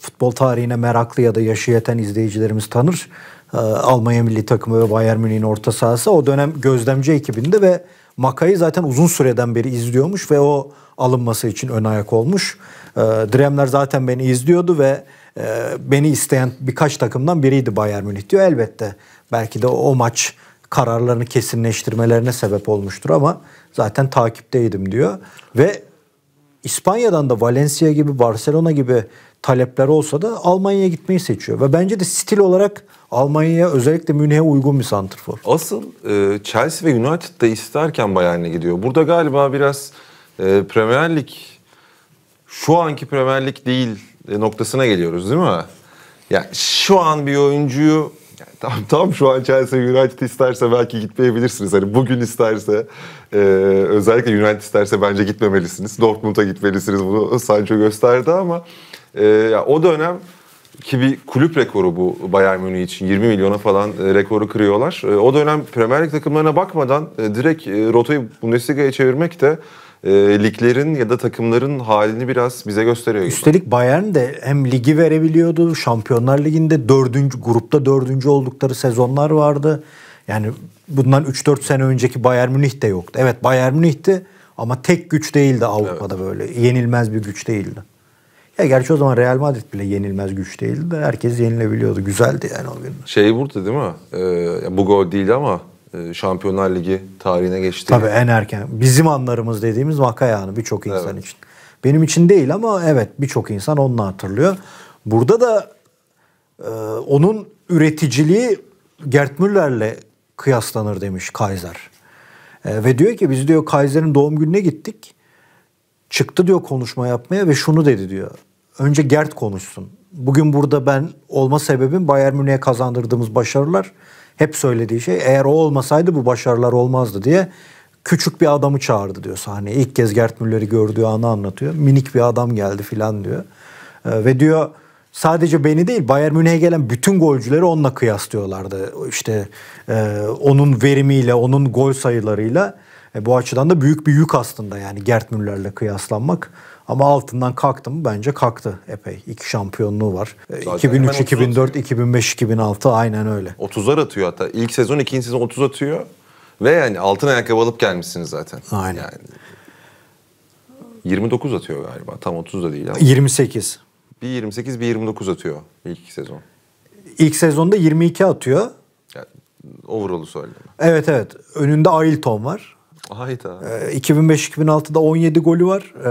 futbol tarihine meraklı ya da yaşı yeten izleyicilerimiz tanır. E, Almanya milli takımı ve Bayern Münih'in orta sahası o dönem gözlemci ekibinde ve Maka'yı zaten uzun süreden beri izliyormuş ve o alınması için ön ayak olmuş. E, Dremler zaten beni izliyordu ve e, beni isteyen birkaç takımdan biriydi Bayern Münih diyor. Elbette belki de o maç kararlarını kesinleştirmelerine sebep olmuştur ama zaten takipteydim diyor. Ve İspanya'dan da Valencia gibi, Barcelona gibi talepler olsa da Almanya'ya gitmeyi seçiyor. Ve bence de stil olarak Almanya'ya özellikle Münih'e uygun bir santrfor. Asıl e, Chelsea ve da isterken Bayern'e gidiyor. Burada galiba biraz e, Premier Lig şu anki Premier Lig değil e, noktasına geliyoruz değil mi? Yani şu an bir oyuncuyu yani tam, tam şu an Chelsea United isterse belki gitmeyebilirsiniz. Hani bugün isterse e, özellikle United isterse bence gitmemelisiniz. Dortmund'a gitmelisiniz. Bunu Sancho gösterdi ama e, o dönem ki bir kulüp rekoru bu Bayern Münih için 20 milyona falan e, rekoru kırıyorlar. Ee, o dönem Premier Lig takımlarına bakmadan e, direkt e, rotayı Bundesliga'ya çevirmek de liglerin ya da takımların halini biraz bize gösteriyor. Üstelik gibi. Bayern de hem ligi verebiliyordu. Şampiyonlar Ligi'nde dördüncü, grupta dördüncü oldukları sezonlar vardı. Yani bundan 3-4 sene önceki Bayern Münih de yoktu. Evet Bayern Münih'ti ama tek güç değildi Avrupa'da evet. böyle. Yenilmez bir güç değildi. Ya gerçi o zaman Real Madrid bile yenilmez güç değildi de herkes yenilebiliyordu. Güzeldi yani o gün. Şey vurdu değil mi? Ee, bu gol değil ama e, Şampiyonlar Ligi tarihine geçti. Tabii en erken. Bizim anlarımız dediğimiz vaka yani birçok insan evet. için. Benim için değil ama evet birçok insan onunla hatırlıyor. Burada da e, onun üreticiliği Gert Müller'le kıyaslanır demiş Kaiser. E, ve diyor ki biz diyor Kaiser'in doğum gününe gittik çıktı diyor konuşma yapmaya ve şunu dedi diyor. Önce Gert konuşsun. Bugün burada ben olma sebebim Bayern Münih'e kazandırdığımız başarılar. Hep söylediği şey eğer o olmasaydı bu başarılar olmazdı diye küçük bir adamı çağırdı diyor sahneye. İlk kez Gert Müller'i gördüğü anı anlatıyor. Minik bir adam geldi filan diyor. Ee, ve diyor sadece beni değil Bayern Münih'e gelen bütün golcüleri onunla kıyaslıyorlardı. İşte e, onun verimiyle, onun gol sayılarıyla. E, bu açıdan da büyük bir yük aslında yani Gerd Müller'le kıyaslanmak. Ama altından kalktı mı bence kalktı epey. İki şampiyonluğu var. E, zaten 2003, 2004, 2005, 2006 aynen öyle. 30'lar atıyor hatta. İlk sezon, ikinci sezon 30 atıyor. Ve yani altın ayakkabı alıp gelmişsiniz zaten. Aynen. Yani 29 atıyor galiba. Tam 30 da değil ama. 28. Bir 28, bir 29 atıyor ilk sezon. İlk sezonda 22 atıyor. Yani overall'u söyledim. Evet evet. Önünde Ailton var. Hayda. 2005-2006'da ee, 17 golü var. Ee,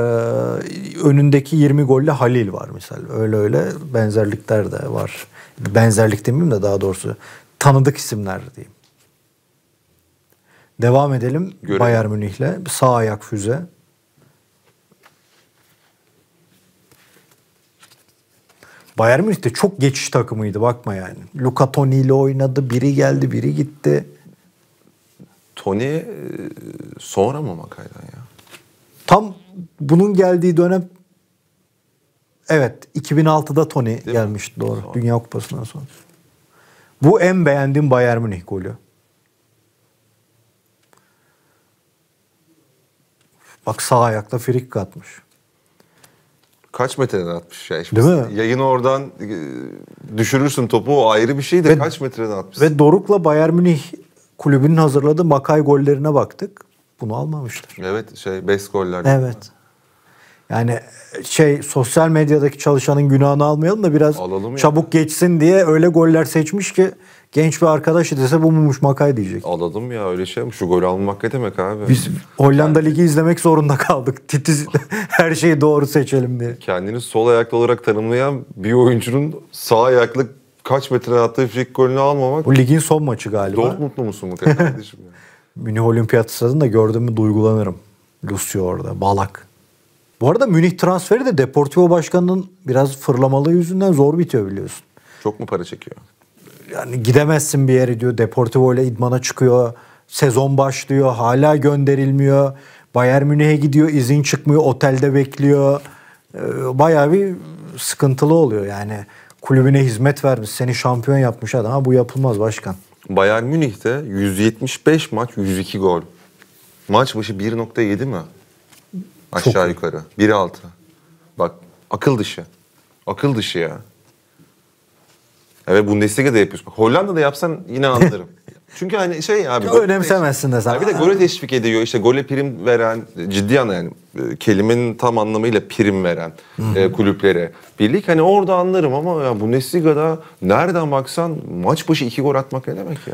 önündeki 20 golle Halil var misal. Öyle öyle benzerlikler de var. Benzerlik demeyeyim de daha doğrusu tanıdık isimler diyeyim. Devam edelim Görelim. Bayern Münih'le. Sağ ayak füze. Bayern Münih de çok geçiş takımıydı bakma yani. Luca Toni ile oynadı, biri geldi, biri gitti. Tony e, sonra mı Makay'dan ya? Tam bunun geldiği dönem evet 2006'da Tony Değil gelmiş mi? doğru sonra. Dünya Kupası'ndan sonra. Bu en beğendiğim Bayern Münih golü. Bak sağ ayakla frik atmış. Kaç metreden atmış ya? Şimdi Değil mi? Yayını oradan e, düşürürsün topu o ayrı bir şey de ve, kaç metreden atmış. Ve Doruk'la Bayern Münih kulübünün hazırladığı Makay gollerine baktık. Bunu almamışlar. Evet şey best goller. Evet. Yani şey sosyal medyadaki çalışanın günahını almayalım da biraz Alalım çabuk ya. geçsin diye öyle goller seçmiş ki genç bir arkadaş dese bu mumuş makay diyecek. Alalım ya öyle şey mi? Şu golü almak ne demek abi? Biz Hollanda yani... Ligi izlemek zorunda kaldık. Titiz her şeyi doğru seçelim diye. Kendini sol ayaklı olarak tanımlayan bir oyuncunun sağ ayaklı kaç metre attığı free golünü almamak. Bu ligin son maçı galiba. Dortmundlu musun mu kardeşim? Yani? Münih Olimpiyat Stadı'nda gördüğümü duygulanırım. Lucio orada, Balak. Bu arada Münih transferi de Deportivo Başkanı'nın biraz fırlamalığı yüzünden zor bitiyor biliyorsun. Çok mu para çekiyor? Yani gidemezsin bir yere diyor. Deportivo ile idmana çıkıyor. Sezon başlıyor. Hala gönderilmiyor. Bayern Münih'e gidiyor. izin çıkmıyor. Otelde bekliyor. Ee, bayağı bir sıkıntılı oluyor yani kulübüne hizmet vermiş, seni şampiyon yapmış adama bu yapılmaz başkan. Bayern Münih'te 175 maç 102 gol. Maç başı 1.7 mi? Aşağı yukarı. 1.6. Bak akıl dışı. Akıl dışı ya. Evet Bundesliga'da yapıyorsun. Bak Hollanda'da yapsan yine anlarım. Çünkü hani şey abi... Çok önemsemezsin de sen. Bir de gole teşvik ediyor. İşte gole prim veren, ciddi anlamda yani e, kelimenin tam anlamıyla prim veren e, kulüplere. Birlik hani orada anlarım ama ya Bundesliga'da nereden baksan maç başı iki gol atmak ne demek ya?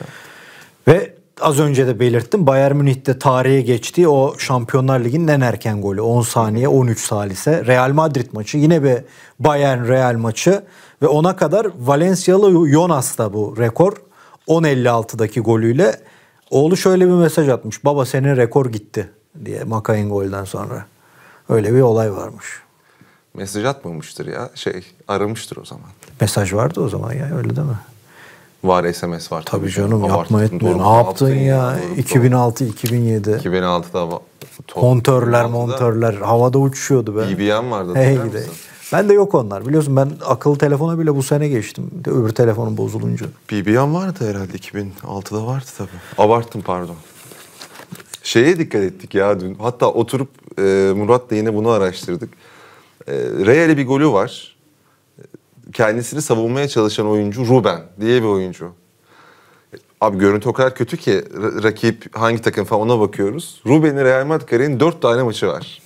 Ve az önce de belirttim Bayern Münih'te tarihe geçtiği o Şampiyonlar Ligi'nin en erken golü 10 saniye 13 salise Real Madrid maçı yine bir Bayern Real maçı ve ona kadar Valencialı Jonas da bu rekor 10.56'daki golüyle oğlu şöyle bir mesaj atmış. Baba senin rekor gitti diye Makay'ın golden sonra. Öyle bir olay varmış. Mesaj atmamıştır ya. Şey aramıştır o zaman. Mesaj vardı o zaman ya öyle değil mi? Var SMS var. Tabii, tabii canım yapma etme. ne yaptın ya? 2006-2007. 2006'da hava. Montörler havada uçuşuyordu ben. BBM vardı. Hey gide. Ben de yok onlar. Biliyorsun ben akıllı telefona bile bu sene geçtim. Öbür telefonum bozulunca. BBM vardı herhalde 2006'da vardı tabii. Abarttım pardon. Şeye dikkat ettik ya dün. Hatta oturup e, Murat da yine bunu araştırdık. E, Real'e bir golü var. Kendisini savunmaya çalışan oyuncu Ruben diye bir oyuncu. Abi görüntü o kadar kötü ki rakip hangi takım falan ona bakıyoruz. Ruben'in Real Madrid'in dört tane maçı var.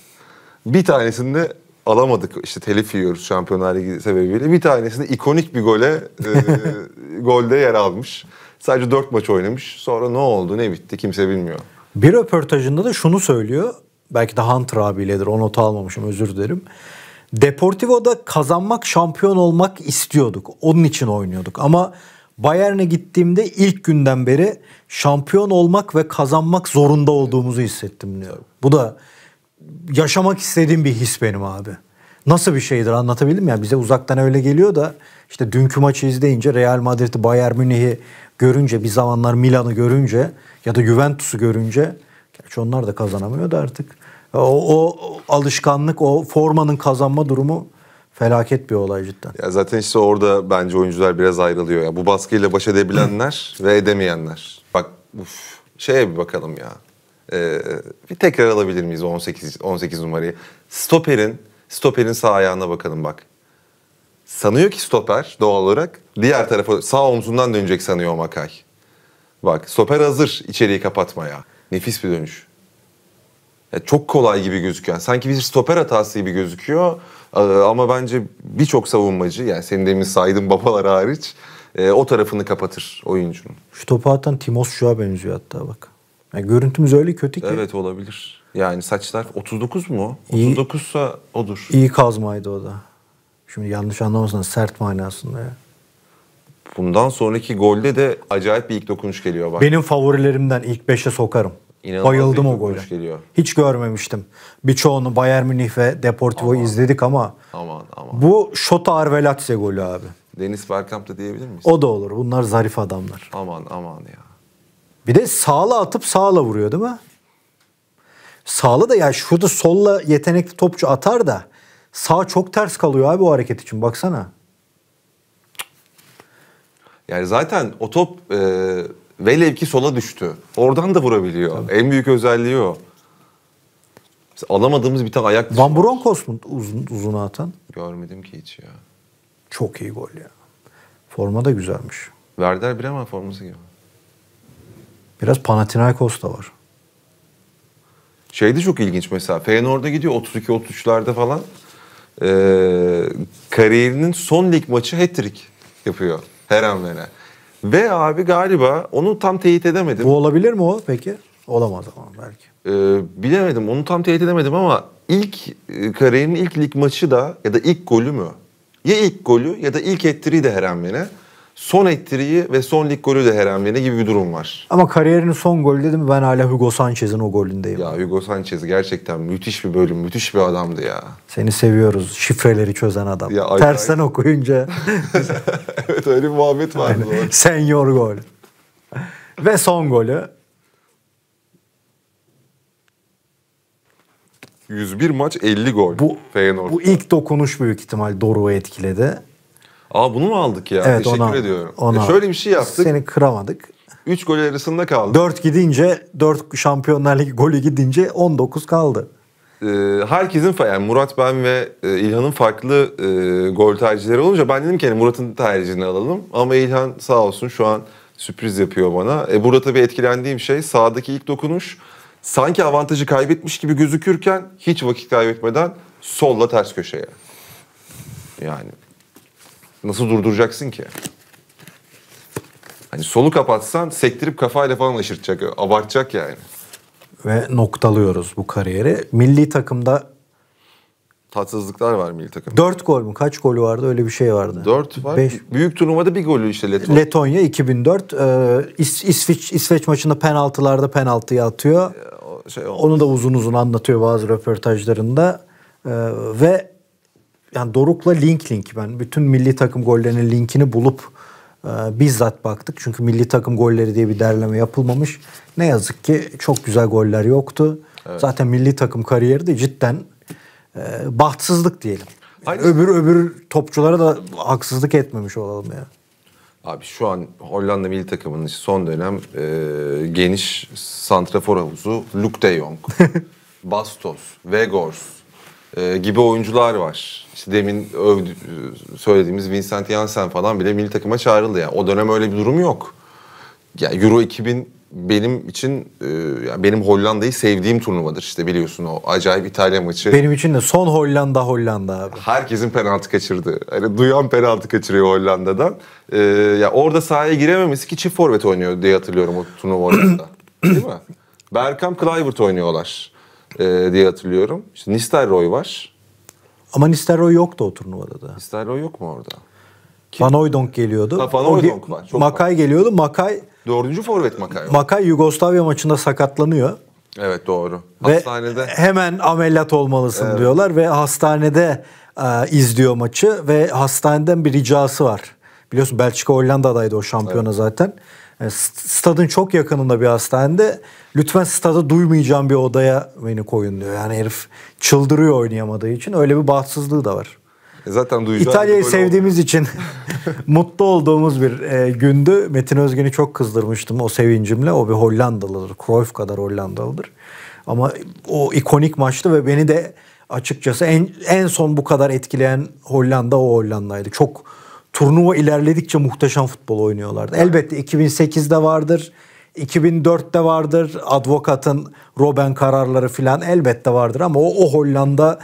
Bir tanesinde alamadık. İşte telif yiyoruz Şampiyonlar Ligi sebebiyle. Bir tanesinde ikonik bir gole e, golde yer almış. Sadece dört maç oynamış. Sonra ne oldu ne bitti kimse bilmiyor. Bir röportajında da şunu söylüyor. Belki de Hunter abiyledir. O notu almamışım özür dilerim. Deportivo'da kazanmak, şampiyon olmak istiyorduk. Onun için oynuyorduk. Ama Bayern'e gittiğimde ilk günden beri şampiyon olmak ve kazanmak zorunda olduğumuzu hissettim diyor. Bu da yaşamak istediğim bir his benim abi. Nasıl bir şeydir anlatabildim yani bize uzaktan öyle geliyor da işte dünkü maçı izleyince Real Madrid'i Bayern Münih'i görünce bir zamanlar Milan'ı görünce ya da Juventus'u görünce gerçi onlar da kazanamıyor da artık o, o alışkanlık o formanın kazanma durumu felaket bir olay cidden. Ya zaten işte orada bence oyuncular biraz ayrılıyor ya. Bu baskıyla baş edebilenler ve edemeyenler. Bak uf, şeye bir bakalım ya. Ee, bir tekrar alabilir miyiz 18 18 numarayı? Stoper'in stoperin sağ ayağına bakalım bak. Sanıyor ki stoper doğal olarak diğer tarafa sağ omzundan dönecek sanıyor Makay. Bak stoper hazır içeriği kapatmaya. Nefis bir dönüş. Ya çok kolay gibi gözüküyor. Sanki bir stoper hatası gibi gözüküyor. Ee, ama bence birçok savunmacı yani senin demin saydığın babalar hariç e, o tarafını kapatır oyuncunun. Şu topu atan Timos Şua benziyor hatta bak. Yani görüntümüz öyle kötü ki. Evet olabilir. Yani saçlar 39 mu? 39 sa odur. İyi kazmaydı o da. Şimdi yanlış anlamasınız sert manasında ya. Bundan sonraki golde de acayip bir ilk dokunuş geliyor bak. Benim favorilerimden ilk 5'e sokarım. İnanılmaz Bayıldım o gole. Geliyor. Hiç görmemiştim. Birçoğunu Bayern Münih ve Deportivo aman, izledik ama aman, aman. bu Şota Arvelatse golü abi. Deniz Bergkamp da diyebilir miyiz? O da olur. Bunlar zarif adamlar. Aman aman ya. Bir de sağla atıp sağla vuruyor değil mi? Sağla da ya yani şurada solla yetenekli topçu atar da sağ çok ters kalıyor abi o hareket için baksana. Yani zaten o top e, velev ki sola düştü. Oradan da vurabiliyor. Tabii. En büyük özelliği o. Mesela alamadığımız bir tane ayak Van Bronckhorst mu uzun, uzuna atan? Görmedim ki hiç ya. Çok iyi gol ya. Forma da güzelmiş. Verder bir ama forması gibi. Biraz Panathinaikos da var. Şey de çok ilginç mesela. Feyenoord'a gidiyor 32-33'lerde falan. Ee, kariyerinin son lig maçı hat-trick yapıyor her hamlene. Ve abi galiba onu tam teyit edemedim. Bu olabilir mi o peki? Olamaz ama belki. Ee, bilemedim. Onu tam teyit edemedim ama ilk e, kariyerinin ilk lig maçı da ya da ilk golü mü? Ya ilk golü ya da ilk ettiriği de her hamlene son ettiriyi ve son lig golü de her hamlede gibi bir durum var. Ama kariyerinin son golü dedim ben hala Hugo Sanchez'in o golündeyim. Ya Hugo Sanchez gerçekten müthiş bir bölüm, müthiş bir adamdı ya. Seni seviyoruz. Şifreleri çözen adam. Ya, ay, Tersten ay. okuyunca. evet öyle bir muhabbet vardı. Yani, Senior gol. ve son golü. 101 maç 50 gol bu, Feyenoord. Bu ilk dokunuş büyük ihtimal Doru'yu etkiledi. Aa bunu mu aldık ya? Evet, Teşekkür ona, ediyorum. Ona. E şöyle bir şey yaptık. Seni kıramadık. 3 gol arasında kaldı. 4 gidince 4 Şampiyonlar Ligi golü gidince 19 kaldı. Ee, herkesin yani Murat ben ve e, İlhan'ın farklı e, gol tercihleri olunca ben dedim ki hani Murat'ın tercihini alalım. Ama İlhan sağ olsun şu an sürpriz yapıyor bana. E, burada tabii etkilendiğim şey sağdaki ilk dokunuş. Sanki avantajı kaybetmiş gibi gözükürken hiç vakit kaybetmeden solla ters köşeye. Yani Nasıl durduracaksın ki? Hani solu kapatsan sektirip kafayla falan aşırtacak, abartacak yani. Ve noktalıyoruz bu kariyeri. Milli takımda tatsızlıklar var milli takımda. Dört gol mü? Kaç golü vardı? Öyle bir şey vardı. Dört var. Beş. Büyük turnuvada bir golü işte Letonya. Letonya 2004. Ee, İs- İsveç İsveç maçında penaltılarda penaltıyı atıyor. Ee, şey Onu da uzun uzun anlatıyor bazı röportajlarında. Ee, ve yani Doruk'la link link ben bütün milli takım gollerinin linkini bulup e, bizzat baktık. Çünkü milli takım golleri diye bir derleme yapılmamış. Ne yazık ki çok güzel goller yoktu. Evet. Zaten milli takım kariyeri de cidden e, bahtsızlık diyelim. Aynı... Öbür öbür topçulara da haksızlık etmemiş olalım ya. Abi şu an Hollanda milli takımının son dönem e, geniş santrafor havuzu Luke de Jong, Bastos, Vegors, e, gibi oyuncular var. İşte demin övdü, söylediğimiz Vincent Janssen falan bile milli takıma çağrıldı. Yani o dönem öyle bir durum yok. Yani Euro 2000 benim için e, benim Hollanda'yı sevdiğim turnuvadır İşte biliyorsun o acayip İtalya maçı. Benim için de son Hollanda Hollanda abi. Herkesin penaltı kaçırdığı. Hani duyan penaltı kaçırıyor Hollanda'dan. E, ya orada sahaya girememesi ki çift forvet oynuyor diye hatırlıyorum o turnuva orasında. Değil mi? Berkham Kluivert oynuyorlar e, diye hatırlıyorum. İşte Nistelrooy var. Ama Nistelrooy yoktu o turnuvada da. Nistelrooy yok mu orada? Kim? Van Oydonk geliyordu. Ha, Van Oydonk var. Çok Makay var. geliyordu. Makay Dördüncü forvet Makay. Var. Makay Yugoslavya maçında sakatlanıyor. Evet doğru. Ve hastanede hemen ameliyat olmalısın evet. diyorlar ve hastanede e, izliyor maçı ve hastaneden bir ricası var. Biliyorsun Belçika Hollanda'daydı o şampiyona evet. zaten. E, stadın çok yakınında bir hastanede lütfen stada duymayacağım bir odaya beni koyun diyor. Yani herif çıldırıyor oynayamadığı için öyle bir bahtsızlığı da var. E zaten İtalya'yı sevdiğimiz oldu. için mutlu olduğumuz bir e, gündü. Metin Özgen'i çok kızdırmıştım o sevincimle. O bir Hollandalıdır. Cruyff kadar Hollandalıdır. Ama o ikonik maçtı ve beni de açıkçası en, en son bu kadar etkileyen Hollanda o Hollanda'ydı. Çok turnuva ilerledikçe muhteşem futbol oynuyorlardı. Elbette 2008'de vardır. 2004'te vardır. Advokat'ın Robben kararları filan elbette vardır ama o, o Hollanda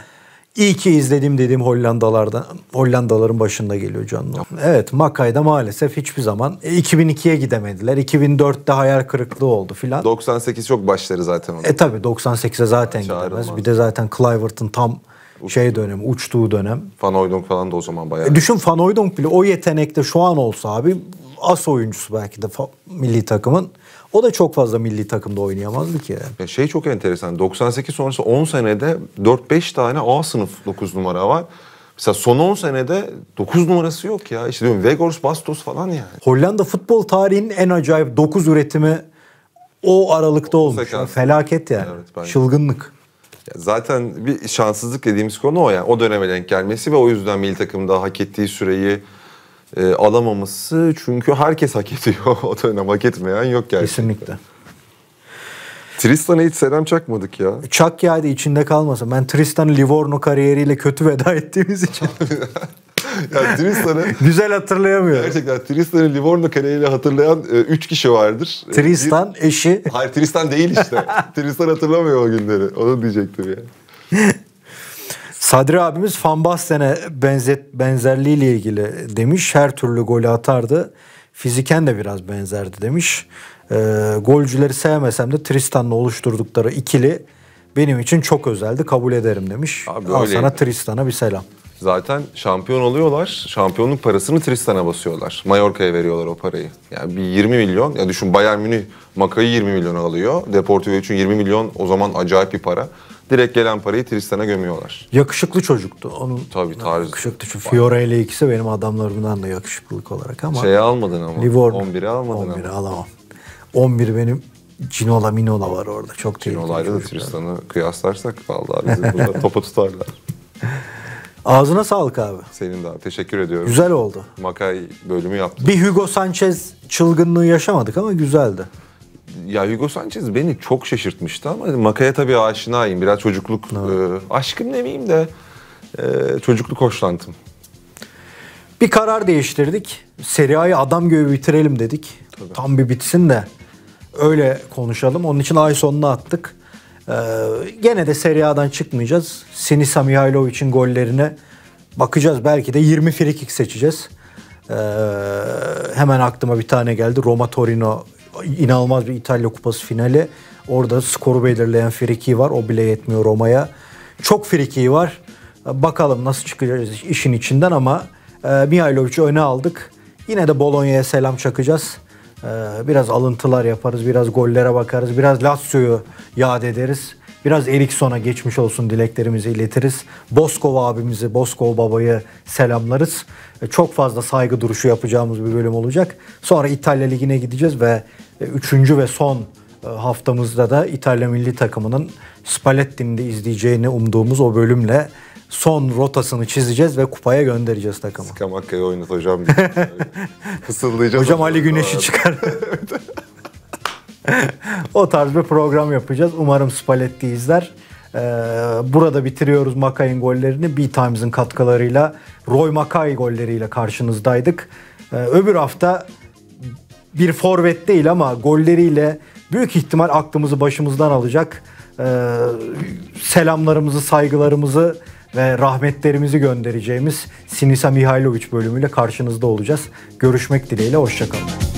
iyi ki izledim dediğim Hollandalardan Hollandaların başında geliyor canlı. Evet Makay'da maalesef hiçbir zaman 2002'ye e, gidemediler. 2004'te hayal kırıklığı oldu filan. 98 çok başları zaten. Onun. E tabi 98'e zaten Çağrılmaz. gidemez. Bir de zaten Clivert'ın tam şey dönem, uçtuğu dönem. Fanoydonk falan da o zaman bayağı. E düşün Fanoydonk bile o yetenekte şu an olsa abi as oyuncusu belki de milli takımın. O da çok fazla milli takımda oynayamazdı ki. Ya şey çok enteresan. 98 sonrası 10 senede 4-5 tane A sınıf 9 numara var. Mesela son 10 senede 9 numarası yok ya. İşte diyorum Vegors, Bastos falan yani. Hollanda futbol tarihinin en acayip 9 üretimi o aralıkta olmuş. felaket yani. Evet, bence. Çılgınlık. Zaten bir şanssızlık dediğimiz konu o yani. O döneme denk gelmesi ve o yüzden milli takımda hak ettiği süreyi e, alamaması. Çünkü herkes hak ediyor. o dönem hak etmeyen yok gerçekten. Kesinlikle. Tristan'a hiç selam çakmadık ya. Çak yaydı içinde kalmasa. Ben Tristan Livorno kariyeriyle kötü veda ettiğimiz için. yani Tristan'ı... Güzel hatırlayamıyor. Gerçekten Tristan'ı Livorno kaleyle hatırlayan 3 e, kişi vardır. E, Tristan, Bir... eşi. Hayır Tristan değil işte. Tristan hatırlamıyor o günleri. Onu diyecektim yani. Sadri abimiz Van Basten'e benzet, benzerliğiyle ilgili demiş. Her türlü golü atardı. Fiziken de biraz benzerdi demiş. E, golcüleri sevmesem de Tristan'la oluşturdukları ikili benim için çok özeldi kabul ederim demiş. Abi Al öyle. sana Tristan'a bir selam. Zaten şampiyon oluyorlar. Şampiyonluk parasını Tristan'a basıyorlar. Mallorca'ya veriyorlar o parayı. Yani bir 20 milyon. Ya düşün Bayern Münih Maka'yı 20 milyon alıyor. Deportivo için 20 milyon o zaman acayip bir para. Direkt gelen parayı Tristan'a gömüyorlar. Yakışıklı çocuktu. Onun Tabii tarzı. Yakışıklı çocuk. Fiore ile ikisi benim adamlarımdan da yakışıklılık olarak ama. Şeyi almadın ama. Livorno. 11'e almadın 11'e ama. alamam. 11 benim Cinola Minola var orada. Çok tehlikeli. Cinola ile de Tristan'ı kıyaslarsak vallahi bizi burada topa tutarlar. Ağzına sağlık abi. Senin de abi. Teşekkür ediyorum. Güzel oldu. Makay bölümü yaptık. Bir Hugo Sanchez çılgınlığı yaşamadık ama güzeldi. Ya Hugo Sanchez beni çok şaşırtmıştı ama Makay'a tabii aşinayım. Biraz çocukluk evet. e, aşkım demeyeyim de e, çocukluk hoşlantım. Bir karar değiştirdik. Seriayı adam gibi bitirelim dedik. Tabii. Tam bir bitsin de Öyle konuşalım. Onun için ay sonuna attık. Ee, gene de Serie A'dan çıkmayacağız. Sinisa Mihailovic'in gollerine bakacağız. Belki de 20 frikik seçeceğiz. Ee, hemen aklıma bir tane geldi. Roma Torino inanılmaz bir İtalya Kupası finali. Orada skoru belirleyen friki var. O bile yetmiyor Roma'ya. Çok friki var. Bakalım nasıl çıkacağız işin içinden ama e, Mihailovic'i öne aldık. Yine de Bologna'ya selam çakacağız. Ee, biraz alıntılar yaparız, biraz gollere bakarız, biraz Lazio'yu yad ederiz. Biraz Eriksson'a geçmiş olsun dileklerimizi iletiriz. Boskov abimizi, Boskov babayı selamlarız. Ee, çok fazla saygı duruşu yapacağımız bir bölüm olacak. Sonra İtalya Ligi'ne gideceğiz ve e, üçüncü ve son e, haftamızda da İtalya milli takımının Spalletti'ni de izleyeceğini umduğumuz o bölümle son rotasını çizeceğiz ve kupaya göndereceğiz takımı. Skamakka'yı oynat hocam. Fısıldayacağız. hocam Ali Güneş'i çıkar. o tarz bir program yapacağız. Umarım Spalletti izler. Ee, burada bitiriyoruz Makay'ın gollerini. B-Times'ın katkılarıyla Roy Makay golleriyle karşınızdaydık. Ee, öbür hafta bir forvet değil ama golleriyle büyük ihtimal aklımızı başımızdan alacak. Ee, selamlarımızı, saygılarımızı ve rahmetlerimizi göndereceğimiz Sinisa Mihailovic bölümüyle karşınızda olacağız. Görüşmek dileğiyle, hoşçakalın.